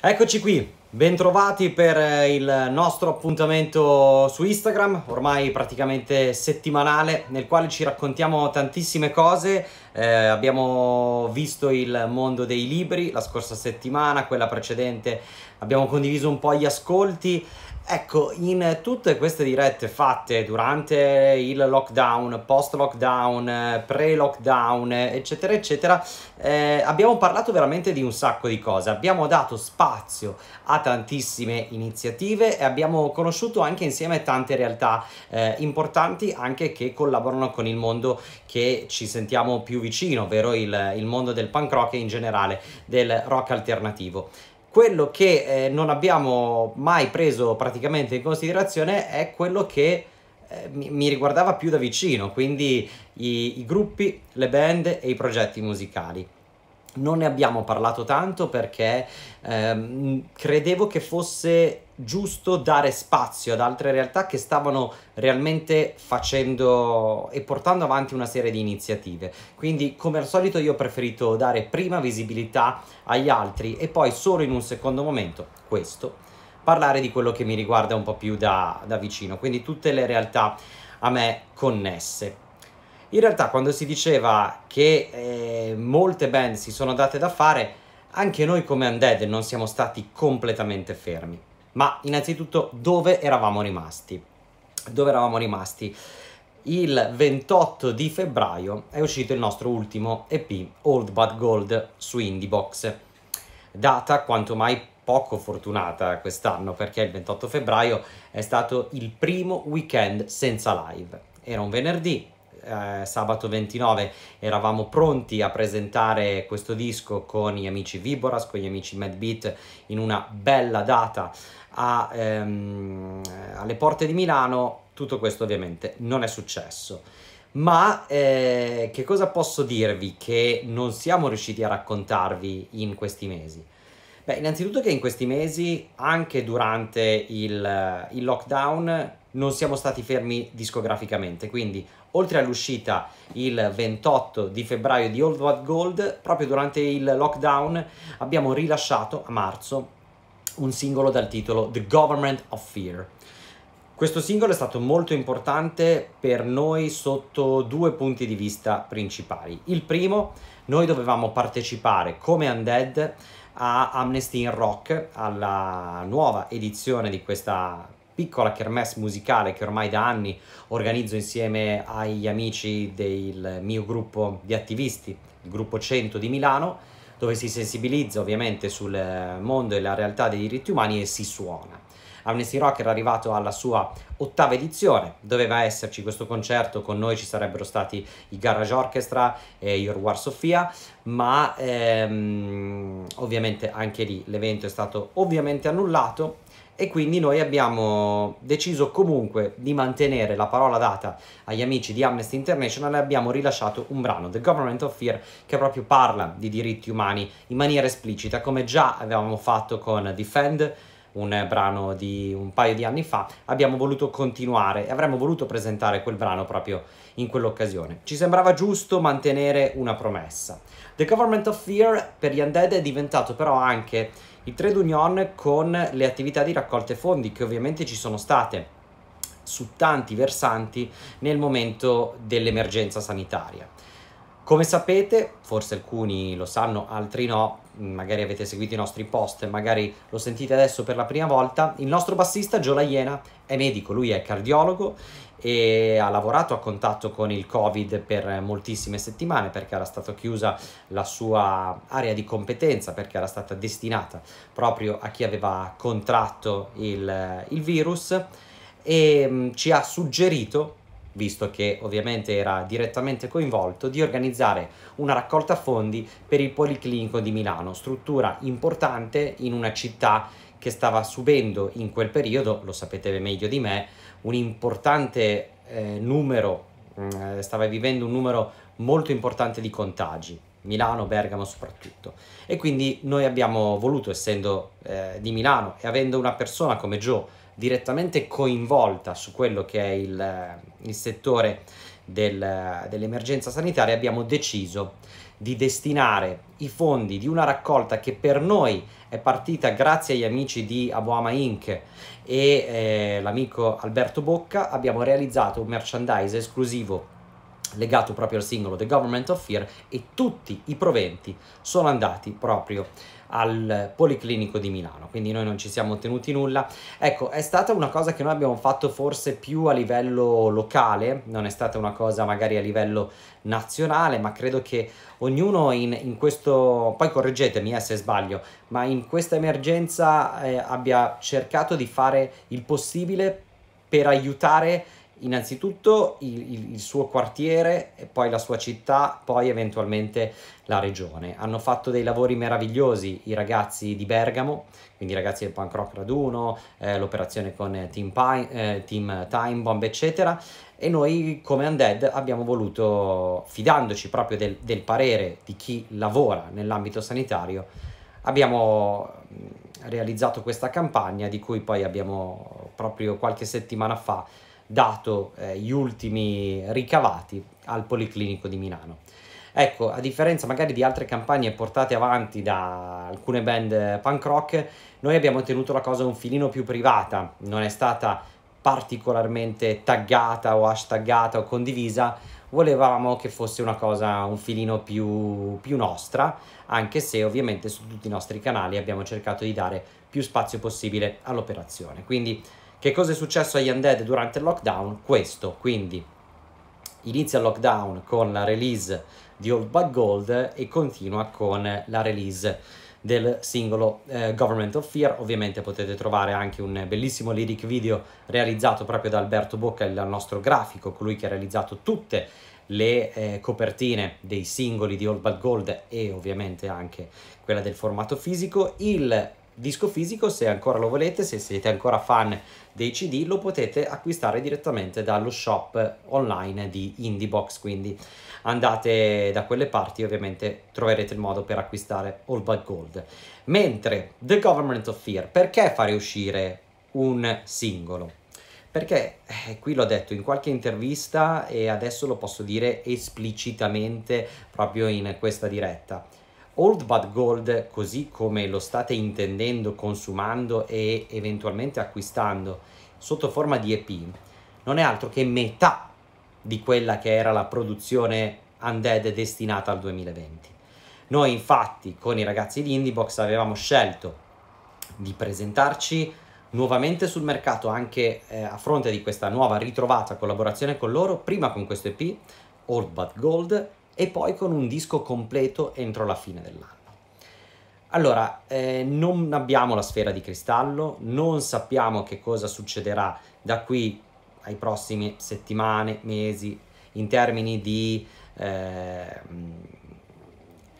Eccoci qui, bentrovati per eh, il nostro appuntamento su Instagram, ormai praticamente settimanale, nel quale ci raccontiamo tantissime cose. Eh, abbiamo visto il mondo dei libri la scorsa settimana, quella precedente abbiamo condiviso un po' gli ascolti. Ecco, in tutte queste dirette fatte durante il lockdown, post lockdown, pre lockdown, eccetera, eccetera, eh, abbiamo parlato veramente di un sacco di cose. Abbiamo dato spazio a tantissime iniziative e abbiamo conosciuto anche insieme tante realtà eh, importanti anche che collaborano con il mondo che ci sentiamo più vicino, ovvero il, il mondo del punk rock e in generale del rock alternativo quello che eh, non abbiamo mai preso praticamente in considerazione è quello che eh, mi, mi, riguardava più da vicino, quindi i, i gruppi, le band e i progetti musicali. Non ne abbiamo parlato tanto perché ehm, credevo che fosse giusto dare spazio ad altre realtà che stavano realmente facendo e portando avanti una serie di iniziative. Quindi, come al solito, io ho preferito dare prima visibilità agli altri e poi solo in un secondo momento, questo, parlare di quello che mi riguarda un po' più da, da vicino. Quindi tutte le realtà a me connesse. In realtà quando si diceva che eh, molte band si sono date da fare, anche noi come Undead non siamo stati completamente fermi. Ma innanzitutto dove eravamo rimasti? Dove eravamo rimasti? Il 28 di febbraio è uscito il nostro ultimo EP Old But Gold su Indiebox, data quanto mai poco fortunata quest'anno perché il 28 febbraio è stato il primo weekend senza live. Era un venerdì, eh, sabato 29 eravamo pronti a presentare questo disco con gli amici Viboras, con gli amici Mad Beat in una bella data a, ehm, alle porte di Milano. Tutto questo ovviamente non è successo. Ma eh, che cosa posso dirvi che non siamo riusciti a raccontarvi in questi mesi? Beh, innanzitutto che in questi mesi, anche durante il, eh, il lockdown, non siamo stati fermi discograficamente, quindi oltre all'uscita il 28 di febbraio di Old What Gold, proprio durante il lockdown abbiamo rilasciato a marzo un singolo dal titolo The Government of Fear. Questo singolo è stato molto importante per noi sotto due punti di vista principali. Il primo, noi dovevamo partecipare come Undead a Amnesty in Rock, alla nuova edizione di questa piccola kermesse musicale che ormai da anni organizzo insieme agli amici del mio gruppo di attivisti, il gruppo 100 di Milano, dove si sensibilizza ovviamente sul mondo e la realtà dei diritti umani e si suona. Amnesty Rock era arrivato alla sua ottava edizione, doveva esserci questo concerto, con noi ci sarebbero stati i Garage Orchestra e Your War Sofia, ma ehm, ovviamente anche lì l'evento è stato ovviamente annullato e quindi noi abbiamo deciso comunque di mantenere la parola data agli amici di Amnesty International e abbiamo rilasciato un brano, The Government of Fear, che proprio parla di diritti umani in maniera esplicita, come già avevamo fatto con Defend un brano di un paio di anni fa, abbiamo voluto continuare e avremmo voluto presentare quel brano proprio in quell'occasione. Ci sembrava giusto mantenere una promessa. The Government of Fear per gli Undead è diventato però anche il trade union con le attività di raccolte fondi che ovviamente ci sono state su tanti versanti nel momento dell'emergenza sanitaria. Come sapete, forse alcuni lo sanno, altri no, magari avete seguito i nostri post, magari lo sentite adesso per la prima volta, il nostro bassista Giola Iena è medico, lui è cardiologo e ha lavorato a contatto con il Covid per moltissime settimane perché era stata chiusa la sua area di competenza, perché era stata destinata proprio a chi aveva contratto il, il virus e ci ha suggerito visto che ovviamente era direttamente coinvolto, di organizzare una raccolta fondi per il Policlinico di Milano, struttura importante in una città che stava subendo in quel periodo, lo sapete meglio di me, un importante eh, numero, eh, stava vivendo un numero molto importante di contagi. Milano, Bergamo soprattutto. E quindi noi abbiamo voluto, essendo eh, di Milano e avendo una persona come Joe direttamente coinvolta su quello che è il, il settore del, dell'emergenza sanitaria, abbiamo deciso di destinare i fondi di una raccolta che per noi è partita grazie agli amici di Aboama Inc. e eh, l'amico Alberto Bocca, abbiamo realizzato un merchandise esclusivo legato proprio al singolo The Government of Fear e tutti i proventi sono andati proprio al Policlinico di Milano, quindi noi non ci siamo ottenuti nulla. Ecco, è stata una cosa che noi abbiamo fatto forse più a livello locale, non è stata una cosa magari a livello nazionale, ma credo che ognuno in, in questo, poi correggetemi eh, se sbaglio, ma in questa emergenza eh, abbia cercato di fare il possibile per aiutare innanzitutto il, il, il, suo quartiere, poi la sua città, poi eventualmente la regione. Hanno fatto dei lavori meravigliosi i ragazzi di Bergamo, quindi i ragazzi del punk rock raduno, eh, l'operazione con Team, Pine, eh, Team Time Bomb, eccetera. E noi come Undead abbiamo voluto, fidandoci proprio del, del parere di chi lavora nell'ambito sanitario, abbiamo mm, realizzato questa campagna di cui poi abbiamo proprio qualche settimana fa dato eh, gli ultimi ricavati al Policlinico di Milano. Ecco, a differenza magari di altre campagne portate avanti da alcune band punk rock, noi abbiamo tenuto la cosa un filino più privata, non è stata particolarmente taggata o hashtaggata o condivisa, volevamo che fosse una cosa un filino più, più nostra, anche se ovviamente su tutti i nostri canali abbiamo cercato di dare più spazio possibile all'operazione. Quindi che cosa è successo agli undead durante il lockdown? Questo, quindi inizia il lockdown con la release di Old Bug Gold e continua con la release del singolo eh, Government of Fear. Ovviamente potete trovare anche un bellissimo lyric video realizzato proprio da Alberto Bocca, il nostro grafico, colui che ha realizzato tutte le eh, copertine dei singoli di All But Gold e ovviamente anche quella del formato fisico. Il disco fisico se ancora lo volete, se siete ancora fan dei CD lo potete acquistare direttamente dallo shop online di Indiebox, quindi andate da quelle parti ovviamente troverete il modo per acquistare All But Gold. Mentre The Government of Fear, perché fare uscire un singolo? Perché eh, qui l'ho detto in qualche intervista e adesso lo posso dire esplicitamente proprio in questa diretta Old Bad Gold, così come lo state intendendo, consumando e eventualmente acquistando sotto forma di EP, non è altro che metà di quella che era la produzione Undead destinata al 2020. Noi infatti con i ragazzi di Indiebox avevamo scelto di presentarci nuovamente sul mercato anche eh, a fronte di questa nuova ritrovata collaborazione con loro, prima con questo EP, Old But Gold, e poi con un disco completo entro la fine dell'anno. Allora, eh, non abbiamo la sfera di cristallo, non sappiamo che cosa succederà da qui ai prossimi settimane, mesi, in termini di eh,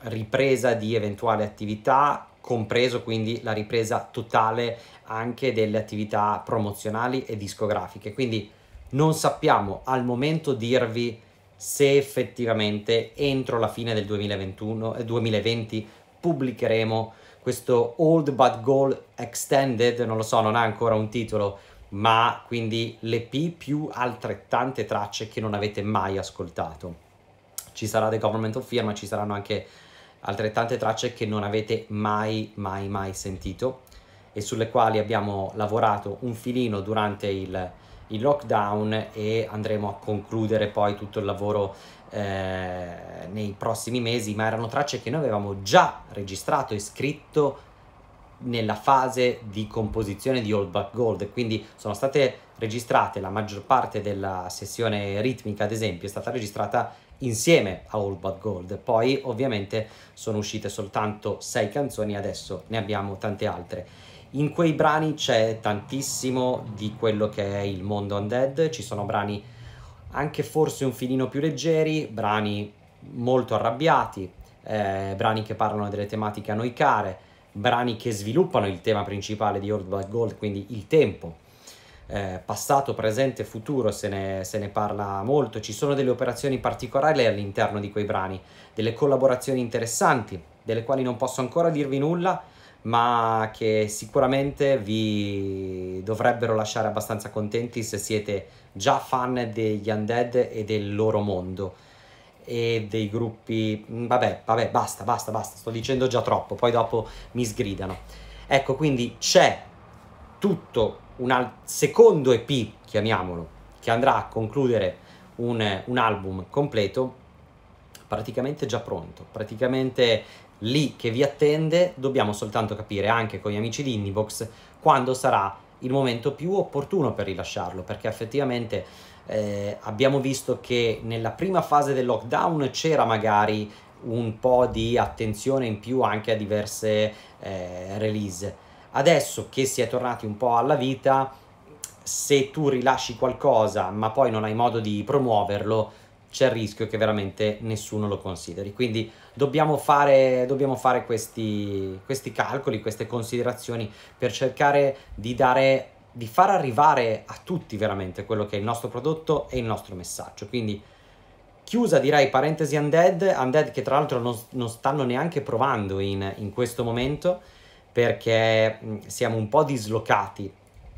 ripresa di eventuali attività, compreso quindi la ripresa totale anche delle attività promozionali e discografiche. Quindi non sappiamo al momento dirvi se effettivamente entro la fine del 2021, 2020 eh, pubblicheremo questo Old But Goal Extended, non lo so, non ha ancora un titolo, ma quindi l'EP P più altrettante tracce che non avete mai ascoltato. Ci sarà The Government of Fear, ma ci saranno anche altrettante tracce che non avete mai, mai, mai sentito e sulle quali abbiamo lavorato un filino durante il il lockdown e andremo a concludere poi tutto il lavoro eh, nei prossimi mesi, ma erano tracce che noi avevamo già registrato e scritto nella fase di composizione di Old Back Gold, quindi sono state registrate la maggior parte della sessione ritmica, ad esempio, è stata registrata insieme a All But Gold. Poi ovviamente sono uscite soltanto sei canzoni, adesso ne abbiamo tante altre. In quei brani c'è tantissimo di quello che è il mondo undead, ci sono brani anche forse un filino più leggeri, brani molto arrabbiati, eh, brani che parlano delle tematiche a noi care, brani che sviluppano il tema principale di Old Black Gold, quindi il tempo. Eh, passato, presente, futuro se ne, se ne, parla molto, ci sono delle operazioni particolari all'interno di quei brani, delle collaborazioni interessanti, delle quali non posso ancora dirvi nulla, ma che sicuramente vi dovrebbero lasciare abbastanza contenti se siete già fan degli Undead e del loro mondo e dei gruppi mm, vabbè vabbè basta basta basta sto dicendo già troppo poi dopo mi sgridano ecco quindi c'è tutto un al- secondo EP chiamiamolo che andrà a concludere un, un album completo praticamente già pronto praticamente lì che vi attende, dobbiamo soltanto capire anche con gli amici di Indiebox quando sarà il momento più opportuno per rilasciarlo, perché effettivamente eh, abbiamo visto che nella prima fase del lockdown c'era magari un po' di attenzione in più anche a diverse eh, release. Adesso che si è tornati un po' alla vita, se tu rilasci qualcosa ma poi non hai modo di promuoverlo, c'è il rischio che veramente nessuno lo consideri. Quindi dobbiamo fare, dobbiamo fare questi, questi, calcoli, queste considerazioni per cercare di, dare, di far arrivare a tutti veramente quello che è il nostro prodotto e il nostro messaggio. Quindi chiusa direi parentesi Undead, Undead che tra l'altro non, non stanno neanche provando in, in questo momento perché siamo un po' dislocati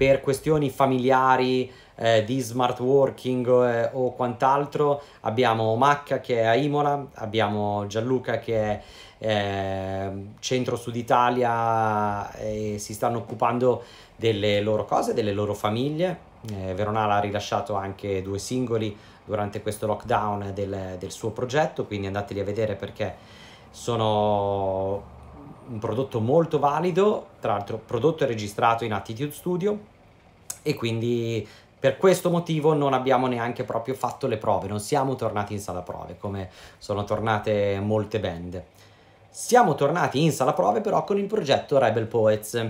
per questioni familiari, eh, di smart working eh, o quant'altro. Abbiamo Macca che è a Imola, abbiamo Gianluca che è eh, centro-sud Italia e si stanno occupando delle loro cose, delle loro famiglie. Eh, Veronala ha rilasciato anche due singoli durante questo lockdown del, del suo progetto, quindi andateli a vedere perché sono un prodotto molto valido, tra l'altro prodotto e registrato in Attitude Studio e quindi per questo motivo non abbiamo neanche proprio fatto le prove, non siamo tornati in sala prove come sono tornate molte band. Siamo tornati in sala prove però con il progetto Rebel Poets.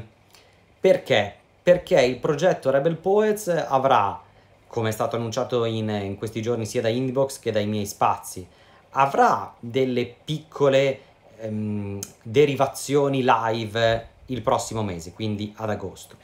Perché? Perché il progetto Rebel Poets avrà, come è stato annunciato in, in questi giorni sia da Inbox che dai miei spazi, avrà delle piccole ehm, derivazioni live il prossimo mese, quindi ad agosto.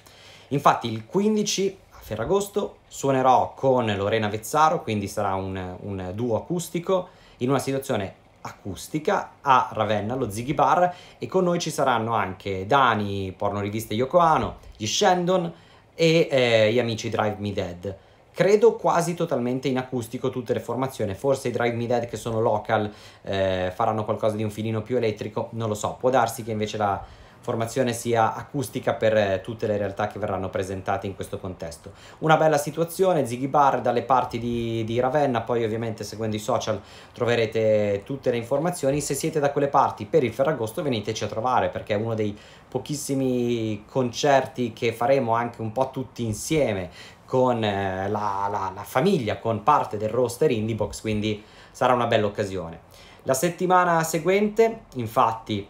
Infatti il 15 a Ferragosto suonerò con Lorena Vezzaro, quindi sarà un, un duo acustico in una situazione acustica a Ravenna, lo Ziggy Bar, e con noi ci saranno anche Dani, porno riviste Yokoano, gli Shandon e eh, gli amici Drive Me Dead credo quasi totalmente in acustico tutte le formazioni, forse i Drive Me Dead che sono local eh, faranno qualcosa di un filino più elettrico, non lo so, può darsi che invece la formazione sia acustica per eh, tutte le realtà che verranno presentate in questo contesto. Una bella situazione, Ziggy Bar dalle parti di, di, Ravenna, poi ovviamente seguendo i social troverete tutte le informazioni, se siete da quelle parti per il Ferragosto veniteci a trovare perché è uno dei pochissimi concerti che faremo anche un po' tutti insieme, con eh, la, la, la famiglia, con parte del roster Indiebox, quindi sarà una bella occasione. La settimana seguente, infatti,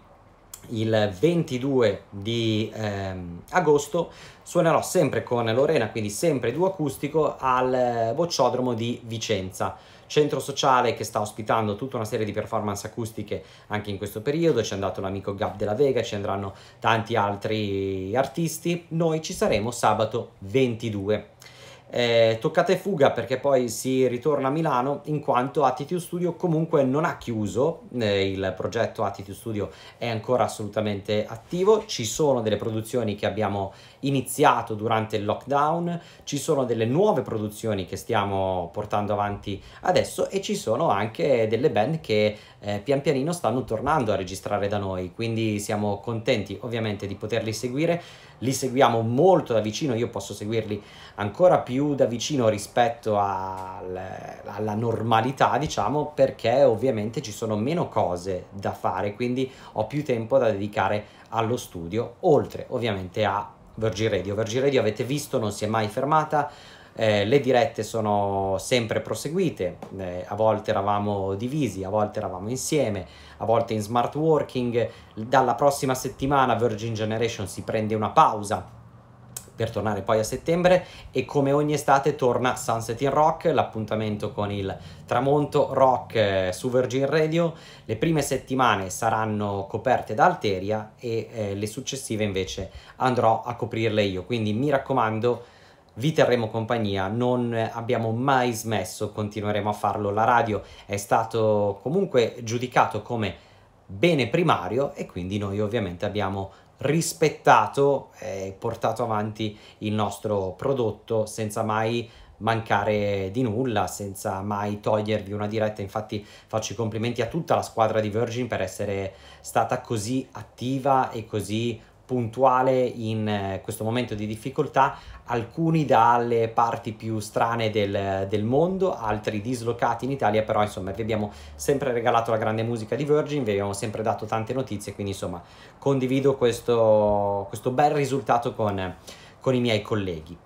il 22 di ehm, agosto suonerò sempre con Lorena, quindi sempre duo acustico al Bocciodromo eh, di Vicenza centro sociale che sta ospitando tutta una serie di performance acustiche anche in questo periodo, ci è andato l'amico Gab della Vega, ci andranno tanti altri artisti, noi ci saremo sabato 22. Eh, toccate fuga perché poi si ritorna a Milano in quanto Attitude Studio comunque non ha chiuso, eh, il progetto Attitude Studio è ancora assolutamente attivo, ci sono delle produzioni che abbiamo iniziato durante il lockdown, ci sono delle nuove produzioni che stiamo portando avanti adesso e ci sono anche delle band che eh, pian pianino stanno tornando a registrare da noi, quindi siamo contenti ovviamente di poterli seguire, li seguiamo molto da vicino, io posso seguirli ancora più da vicino rispetto al, alla normalità, diciamo, perché ovviamente ci sono meno cose da fare, quindi ho più tempo da dedicare allo studio, oltre ovviamente a Virgin Radio. Virgin Radio avete visto, non si è mai fermata, eh, le dirette sono sempre proseguite, eh, a volte eravamo divisi, a volte eravamo insieme, a volte in smart working. Dalla prossima settimana Virgin Generation si prende una pausa per tornare poi a settembre e come ogni estate torna Sunset in Rock, l'appuntamento con il tramonto rock eh, su Virgin Radio. Le prime settimane saranno coperte da Alteria e eh, le successive invece andrò a coprirle io, quindi mi raccomando vi terremo compagnia, non abbiamo mai smesso, continueremo a farlo. La radio è stato comunque giudicato come bene primario e quindi noi ovviamente abbiamo rispettato e portato avanti il nostro prodotto senza mai mancare di nulla senza mai togliervi una diretta infatti faccio i complimenti a tutta la squadra di Virgin per essere stata così attiva e così puntuale in eh, questo momento di difficoltà alcuni dalle parti più strane del, del, mondo, altri dislocati in Italia, però insomma vi abbiamo sempre regalato la grande musica di Virgin, vi abbiamo sempre dato tante notizie, quindi insomma condivido questo, questo bel risultato con, con i miei colleghi.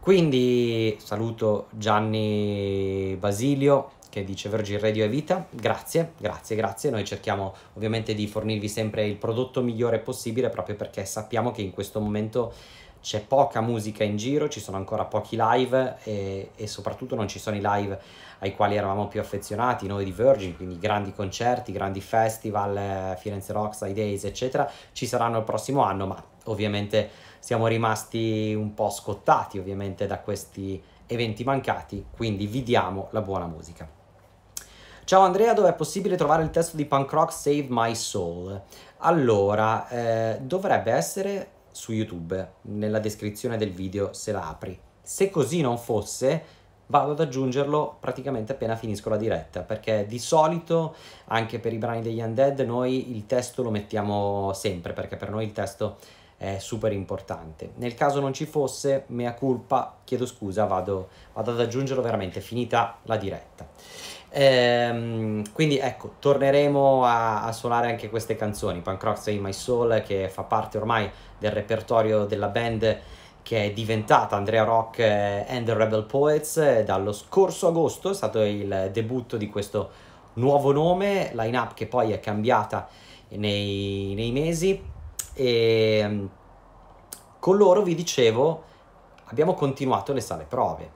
Quindi saluto Gianni Basilio, che dice Virgin Radio e Vita. Grazie, grazie, grazie. Noi cerchiamo ovviamente di fornirvi sempre il prodotto migliore possibile proprio perché sappiamo che in questo momento c'è poca musica in giro, ci sono ancora pochi live e, e, soprattutto non ci sono i live ai quali eravamo più affezionati, noi di Virgin, quindi grandi concerti, grandi festival, eh, Firenze Rocks, I Days, eccetera, ci saranno il prossimo anno, ma ovviamente siamo rimasti un po' scottati ovviamente da questi eventi mancati, quindi vi diamo la buona musica. Ciao Andrea, dove è possibile trovare il testo di punk rock Save My Soul? Allora, eh, dovrebbe essere su YouTube, nella descrizione del video se la apri. Se così non fosse, vado ad aggiungerlo praticamente appena finisco la diretta, perché di solito anche per i brani degli Undead noi il testo lo mettiamo sempre, perché per noi il testo è super importante. Nel caso non ci fosse, mea culpa, chiedo scusa, vado, vado ad aggiungerlo veramente, finita la diretta. Ehm, quindi ecco, torneremo a, a, suonare anche queste canzoni, Punk Rock Say My Soul, che fa parte ormai del repertorio della band che è diventata Andrea Rock and the Rebel Poets dallo scorso agosto, è stato il debutto di questo nuovo nome, line-up che poi è cambiata nei, nei mesi e mm, con loro vi dicevo abbiamo continuato le sale prove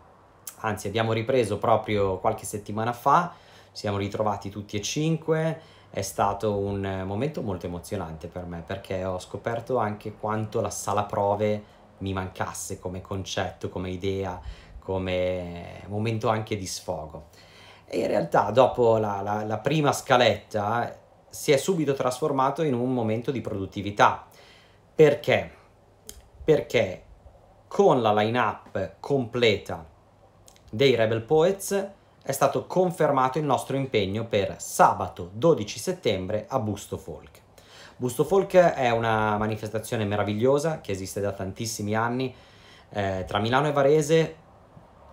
anzi abbiamo ripreso proprio qualche settimana fa, siamo ritrovati tutti e cinque è stato un momento molto emozionante per me perché ho scoperto anche quanto la sala prove mi mancasse come concetto, come idea, come momento anche di sfogo. E in realtà dopo la, la, la prima scaletta si è subito trasformato in un momento di produttività. Perché? Perché con la line-up completa dei Rebel Poets è stato confermato il nostro impegno per sabato 12 settembre a Busto Folk. Busto Folk è una manifestazione meravigliosa che esiste da tantissimi anni eh, tra Milano e Varese,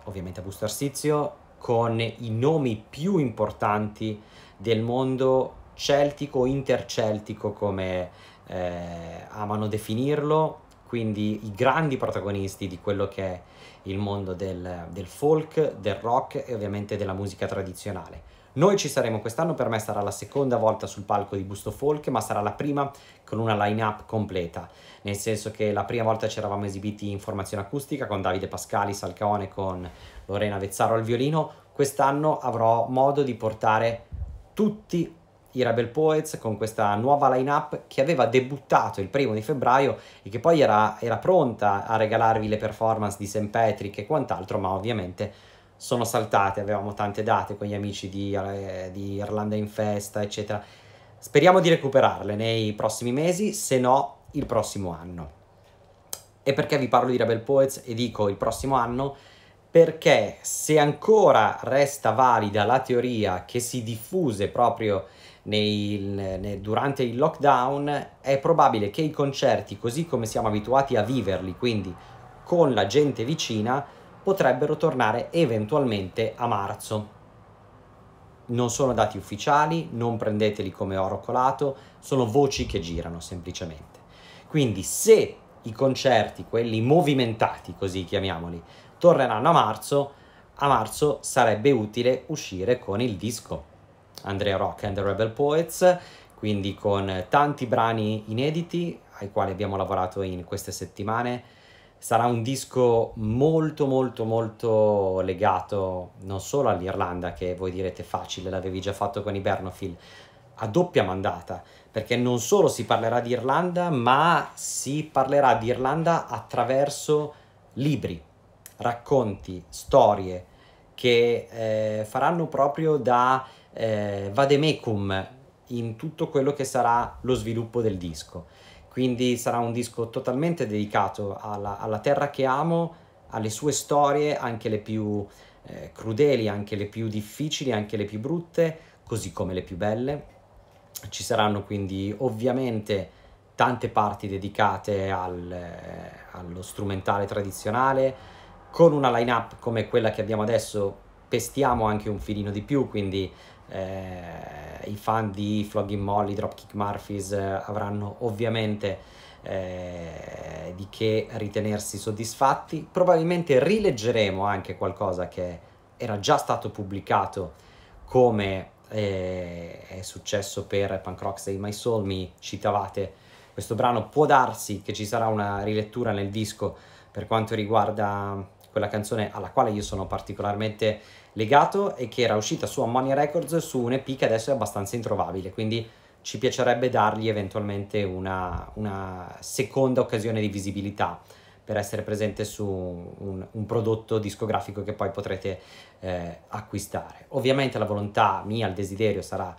ovviamente a Busto Arsizio, con i nomi più importanti del mondo celtico interceltico come eh, amano definirlo, quindi i grandi protagonisti di quello che è il mondo del, del folk, del rock e ovviamente della musica tradizionale. Noi ci saremo quest'anno, per me sarà la seconda volta sul palco di Busto Folk, ma sarà la prima con una line-up completa, nel senso che la prima volta ci eravamo esibiti in formazione acustica con Davide Pascali, Salcaone, con Lorena Vezzaro al violino, quest'anno avrò modo di portare tutti i Rebel Poets con questa nuova lineup che aveva debuttato il primo di febbraio e che poi era, era pronta a regalarvi le performance di St. Patrick e quant'altro, ma ovviamente sono saltate, avevamo tante date con gli amici di, eh, di Irlanda in festa, eccetera. Speriamo di recuperarle nei prossimi mesi, se no il prossimo anno. E perché vi parlo di Rebel Poets e dico il prossimo anno? Perché se ancora resta valida la teoria che si diffuse proprio nei, ne, durante il lockdown è probabile che i concerti, così come siamo abituati a viverli, quindi con la gente vicina, potrebbero tornare eventualmente a marzo. Non sono dati ufficiali, non prendeteli come oro colato, sono voci che girano semplicemente. Quindi se i concerti, quelli movimentati, così chiamiamoli, torneranno a marzo, a marzo sarebbe utile uscire con il disco. Andrea Rock and the Rebel Poets, quindi con tanti brani inediti ai quali abbiamo lavorato in queste settimane. Sarà un disco molto molto molto legato non solo all'Irlanda, che voi direte facile, l'avevi già fatto con i Bernofil, a doppia mandata, perché non solo si parlerà di Irlanda, ma si parlerà di Irlanda attraverso libri, racconti, storie che eh, faranno proprio da eh, vademecum in tutto quello che sarà lo sviluppo del disco. Quindi sarà un disco totalmente dedicato alla, alla terra che amo, alle sue storie, anche le più eh, crudeli, anche le più difficili, anche le più brutte, così come le più belle. Ci saranno quindi ovviamente tante parti dedicate al, eh, allo strumentale tradizionale, con una line-up come quella che abbiamo adesso pestiamo anche un filino di più, quindi eh, i fan di Flogging Molly, Dropkick Murphys eh, avranno ovviamente eh, di che ritenersi soddisfatti. Probabilmente rileggeremo anche qualcosa che era già stato pubblicato come eh, è successo per Punk Rock Say My Soul, mi citavate questo brano, può darsi che ci sarà una rilettura nel disco per quanto riguarda quella canzone alla quale io sono particolarmente legato e che era uscita su Ammonia Records su un EP che adesso è abbastanza introvabile, quindi ci piacerebbe dargli eventualmente una, una seconda occasione di visibilità per essere presente su un, un, prodotto discografico che poi potrete eh, acquistare. Ovviamente la volontà mia, il desiderio sarà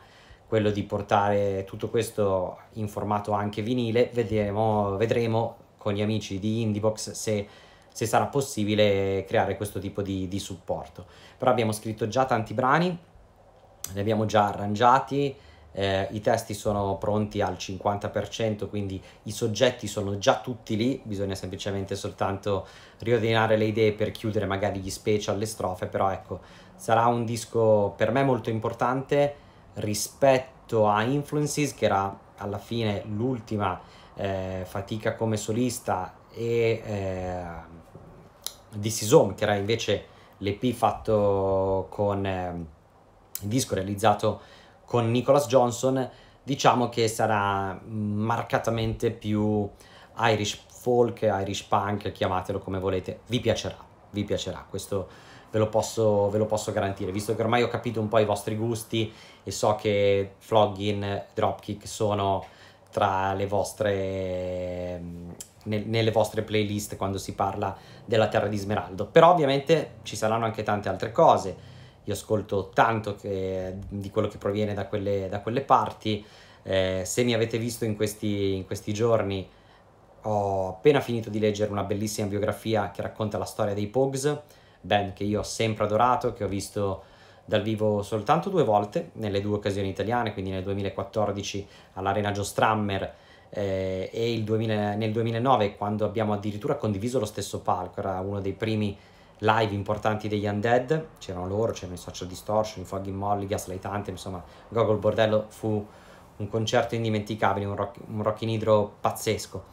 quello di portare tutto questo in formato anche vinile, Vedremo, vedremo con gli amici di Indiebox se se sarà possibile creare questo tipo di, di supporto. Però abbiamo scritto già tanti brani, li abbiamo già arrangiati, eh, i testi sono pronti al 50%, quindi i soggetti sono già tutti lì, bisogna semplicemente soltanto riordinare le idee per chiudere magari gli special, le strofe, però ecco, sarà un disco per me molto importante rispetto a Influences, che era alla fine l'ultima eh, fatica come solista e... Eh, This Is Home, che era invece l'EP fatto con eh, il disco realizzato con Nicholas Johnson, diciamo che sarà marcatamente più Irish folk, Irish punk, chiamatelo come volete, vi piacerà, vi piacerà, questo ve lo posso, ve lo posso garantire, visto che ormai ho capito un po' i vostri gusti e so che Floggin, Dropkick sono tra le vostre ehm, nel, nelle vostre playlist quando si parla della Terra di Smeraldo. Però ovviamente ci saranno anche tante altre cose. Io ascolto tanto che, di quello che proviene da quelle, da quelle parti. Eh, se mi avete visto in questi, in questi giorni, ho appena finito di leggere una bellissima biografia che racconta la storia dei Pogs, band che io ho sempre adorato, che ho visto dal vivo soltanto due volte, nelle due occasioni italiane, quindi nel 2014 all'Arena Joe Strammer eh, e il 2000, nel 2009 quando abbiamo addirittura condiviso lo stesso palco, era uno dei primi live importanti degli Undead, c'erano loro, c'erano i Social Distortion, i Foggy Molly, Gaslight Anthem, insomma Gogol Bordello fu un concerto indimenticabile, un rock, un rock in idro pazzesco.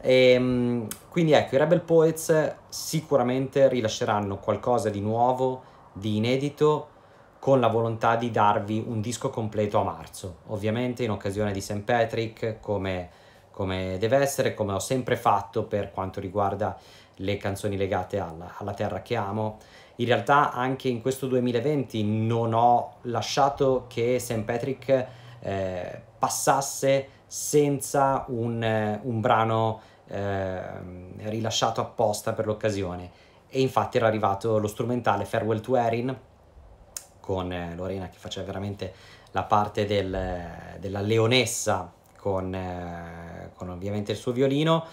E, ehm, quindi ecco, i Rebel Poets sicuramente rilasceranno qualcosa di nuovo, di inedito, con la volontà di darvi un disco completo a marzo, ovviamente in occasione di St. Patrick come, come deve essere, come ho sempre fatto per quanto riguarda le canzoni legate alla, alla terra che amo. In realtà anche in questo 2020 non ho lasciato che St. Patrick eh, passasse senza un, eh, un brano eh, rilasciato apposta per l'occasione. E infatti era arrivato lo strumentale Farewell to Erin con eh, Lorena che faceva veramente la parte del, della leonessa con, eh, con ovviamente il suo violino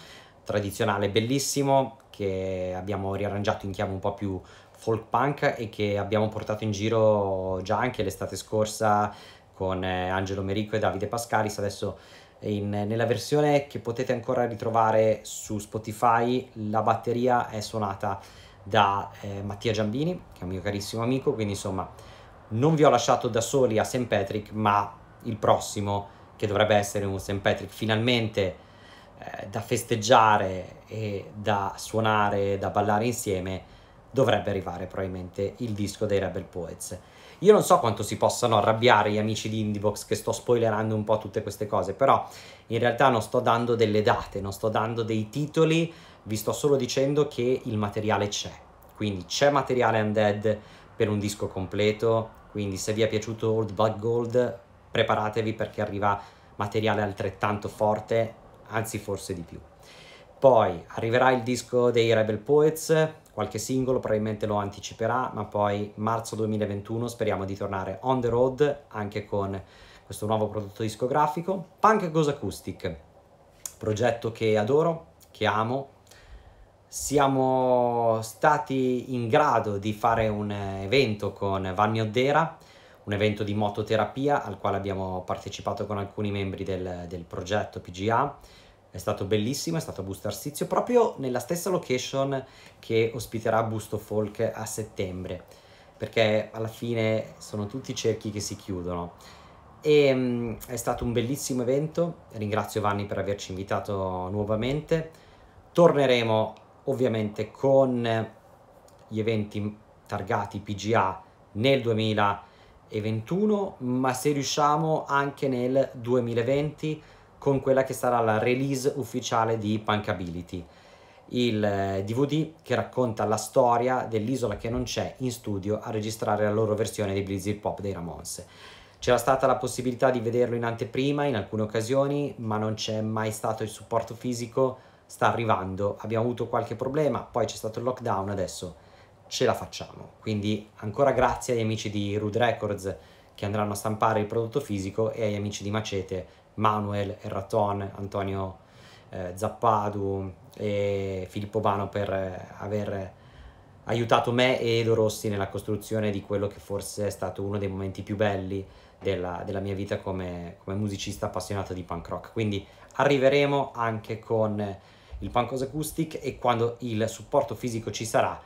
tradizionale bellissimo che abbiamo riarrangiato in chiave un po' più folk punk e che abbiamo portato in giro già anche l'estate scorsa con eh, Angelo Merico e Davide Pascalis adesso in, nella versione che potete ancora ritrovare su Spotify la batteria è suonata da eh, Mattia Giambini che è un mio carissimo amico quindi insomma non vi ho lasciato da soli a St. Patrick, ma il prossimo, che dovrebbe essere un St. Patrick finalmente eh, da festeggiare e da suonare, da ballare insieme, dovrebbe arrivare probabilmente il disco dei Rebel Poets. Io non so quanto si possano arrabbiare gli amici di Indiebox che sto spoilerando un po' tutte queste cose, però in realtà non sto dando delle date, non sto dando dei titoli, vi sto solo dicendo che il materiale c'è. Quindi c'è materiale undead per un disco completo, quindi se vi è piaciuto Old Blood Gold preparatevi perché arriva materiale altrettanto forte, anzi forse di più. Poi arriverà il disco dei Rebel Poets, qualche singolo probabilmente lo anticiperà, ma poi marzo 2021 speriamo di tornare on the road anche con questo nuovo prodotto discografico, Punk Goes Acoustic, progetto che adoro, che amo siamo stati in grado di fare un evento con Vanni Oddera, un evento di mototerapia al quale abbiamo partecipato con alcuni membri del, del progetto PGA. È stato bellissimo, è stato a Busto Arsizio, proprio nella stessa location che ospiterà Busto Folk a settembre, perché alla fine sono tutti cerchi che si chiudono. E, ehm, mh, è stato un bellissimo evento, ringrazio Vanni per averci invitato nuovamente. Torneremo ovviamente con eh, gli eventi targati PGA nel 2021, ma se riusciamo anche nel 2020 con quella che sarà la release ufficiale di Punkability, il DVD eh, che racconta la storia dell'isola che non c'è in studio a registrare la loro versione di Blizzard Pop dei Ramones. C'era stata la possibilità di vederlo in anteprima in alcune occasioni, ma non c'è mai stato il supporto fisico sta arrivando, abbiamo avuto qualche problema, poi c'è stato il lockdown, adesso ce la facciamo. Quindi ancora grazie agli amici di Rude Records che andranno a stampare il prodotto fisico e agli amici di Macete, Manuel, Erraton, Antonio eh, Zappadu e Filippo Vano per eh, aver aiutato me e Edo Rossi nella costruzione di quello che forse è stato uno dei momenti più belli della, della mia vita come, come musicista appassionato di punk rock. Quindi arriveremo anche con il Pancos Acoustic e quando il supporto fisico ci sarà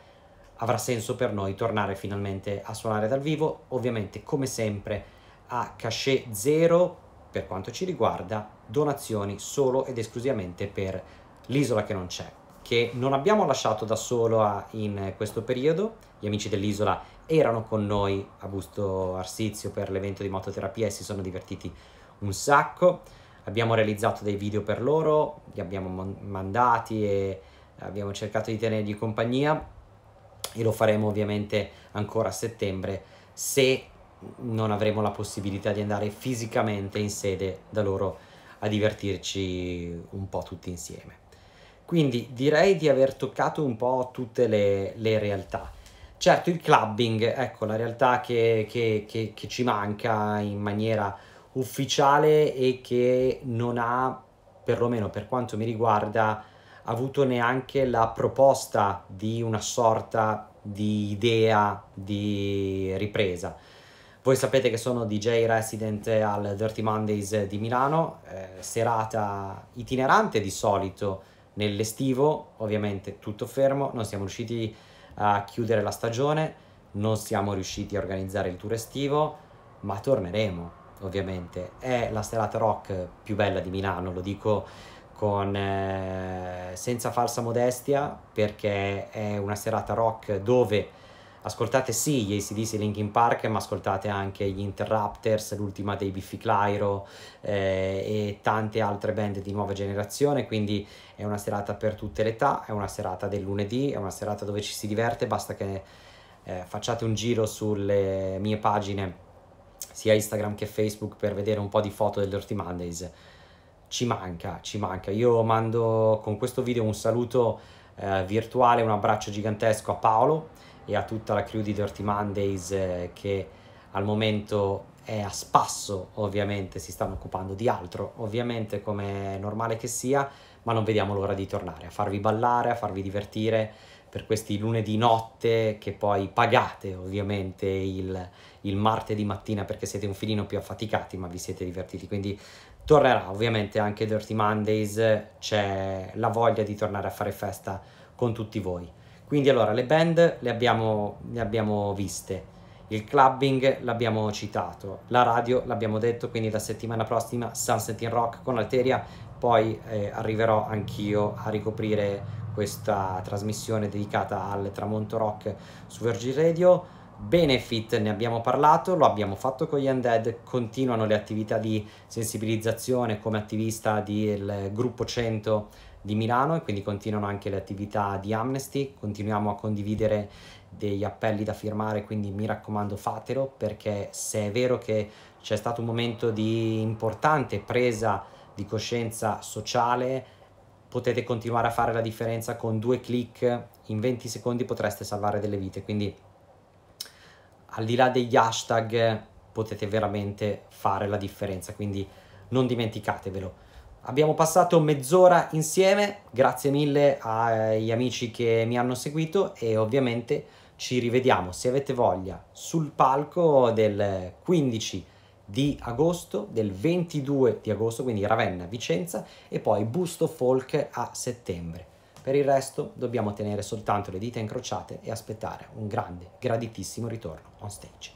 avrà senso per noi tornare finalmente a suonare dal vivo, ovviamente come sempre a cachet zero per quanto ci riguarda, donazioni solo ed esclusivamente per l'isola che non c'è, che non abbiamo lasciato da solo ah, in questo periodo, gli amici dell'isola erano con noi a Busto Arsizio per l'evento di mototerapia e si sono divertiti un sacco abbiamo realizzato dei video per loro, li abbiamo mandati e abbiamo cercato di tenergli compagnia e lo faremo ovviamente ancora a settembre se non avremo la possibilità di andare fisicamente in sede da loro a divertirci un po' tutti insieme. Quindi direi di aver toccato un po' tutte le, le realtà. Certo il clubbing, ecco la realtà che, che, che, che ci manca in maniera ufficiale e che non ha, perlomeno per quanto mi riguarda, avuto neanche la proposta di una sorta di idea di ripresa. Voi sapete che sono DJ resident al Dirty Mondays di Milano, eh, serata itinerante di solito nell'estivo, ovviamente tutto fermo, non siamo riusciti a chiudere la stagione, non siamo riusciti a organizzare il tour estivo, ma torneremo ovviamente, è la serata rock più bella di Milano, lo dico con, eh, senza falsa modestia perché è una serata rock dove ascoltate sì gli ACDC Linkin Park ma ascoltate anche gli Interrupters, l'ultima dei Biffy Clyro eh, e tante altre band di nuova generazione quindi è una serata per tutte le età, è una serata del lunedì, è una serata dove ci si diverte basta che eh, facciate un giro sulle mie pagine sia Instagram che Facebook per vedere un po' di foto del Dirty Mondays. Ci manca, ci manca. Io mando con questo video un saluto eh, virtuale, un abbraccio gigantesco a Paolo e a tutta la crew di Dirty Mondays eh, che al momento è a spasso, ovviamente, si stanno occupando di altro, ovviamente come è normale che sia, ma non vediamo l'ora di tornare a farvi ballare, a farvi divertire per questi lunedì notte che poi pagate ovviamente il, il martedì mattina perché siete un filino più affaticati ma vi siete divertiti quindi tornerà ovviamente anche Dirty Mondays c'è la voglia di tornare a fare festa con tutti voi quindi allora le band le abbiamo, le abbiamo viste il clubbing l'abbiamo citato, la radio l'abbiamo detto, quindi la settimana prossima Sunset in Rock con Alteria, poi eh, arriverò anch'io a ricoprire questa trasmissione dedicata al tramonto rock su Virgin Radio. Benefit ne abbiamo parlato, lo abbiamo fatto con gli Undead, continuano le attività di sensibilizzazione come attivista del gruppo 100 di Milano e quindi continuano anche le attività di Amnesty, continuiamo a condividere degli appelli da firmare, quindi mi raccomando fatelo perché se è vero che c'è stato un momento di importante presa di coscienza sociale, potete continuare a fare la differenza con due click in 20 secondi potreste salvare delle vite quindi al di là degli hashtag potete veramente fare la differenza quindi non dimenticatevelo abbiamo passato mezz'ora insieme grazie mille agli amici che mi hanno seguito e ovviamente ci rivediamo se avete voglia sul palco del 15 di agosto, del 22 di agosto, quindi Ravenna, Vicenza e poi Busto Folk a settembre. Per il resto dobbiamo tenere soltanto le dita incrociate e aspettare un grande, graditissimo ritorno on stage.